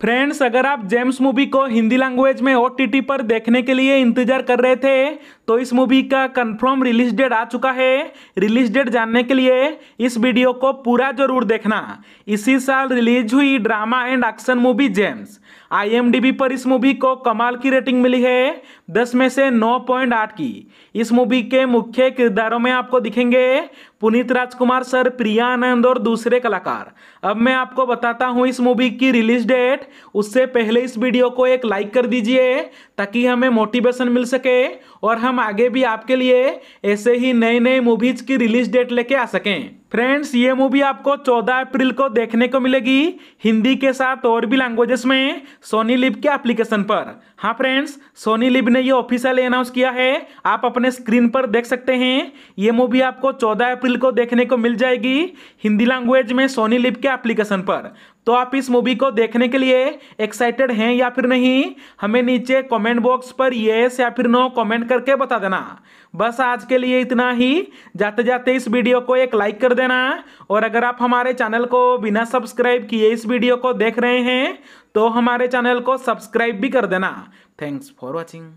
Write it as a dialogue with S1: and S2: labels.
S1: friends अगर आप James movie को हिंदी लैंग्वेज में ओ पर देखने के लिए इंतजार कर रहे थे तो इस मूवी का कंफर्म रिलीज डेट आ चुका है रिलीज डेट जानने के लिए इस वीडियो को पूरा जरूर देखना इसी साल रिलीज हुई drama and action movie James IMDb पर इस मूवी को कमाल की रेटिंग मिली है 10 में से 9.8 की इस मूवी के मुख्य किरदारों में आपको दिखेंगे पुनीत राजकुमार सर प्रिया आनंद और दूसरे कलाकार अब मैं आपको बताता हूँ इस मूवी की रिलीज डेट उससे पहले इस वीडियो को एक लाइक कर दीजिए ताकि हमें मोटिवेशन मिल सके और हम हम आगे भी आपके लिए ऐसे ही नई नई मूवीज की रिलीज डेट लेके आ सकें फ्रेंड्स ये मूवी आपको 14 अप्रैल को देखने को मिलेगी हिंदी के साथ और भी लैंग्वेजेस में सोनी लिव के एप्लीकेशन पर हाँ फ्रेंड्स सोनी लिव ने ये ऑफिशियल अनाउंस किया है आप अपने स्क्रीन पर देख सकते हैं ये मूवी आपको 14 अप्रैल को देखने को मिल जाएगी हिंदी लैंग्वेज में सोनी लिव के एप्लीकेशन पर तो आप इस मूवी को देखने के लिए एक्साइटेड हैं या फिर नहीं हमें नीचे कॉमेंट बॉक्स पर येस या फिर नो कॉमेंट करके बता देना बस आज के लिए इतना ही जाते जाते इस वीडियो को एक लाइक कर देना और अगर आप हमारे चैनल को बिना सब्सक्राइब किए इस वीडियो को देख रहे हैं तो हमारे चैनल को सब्सक्राइब भी कर देना थैंक्स फॉर वॉचिंग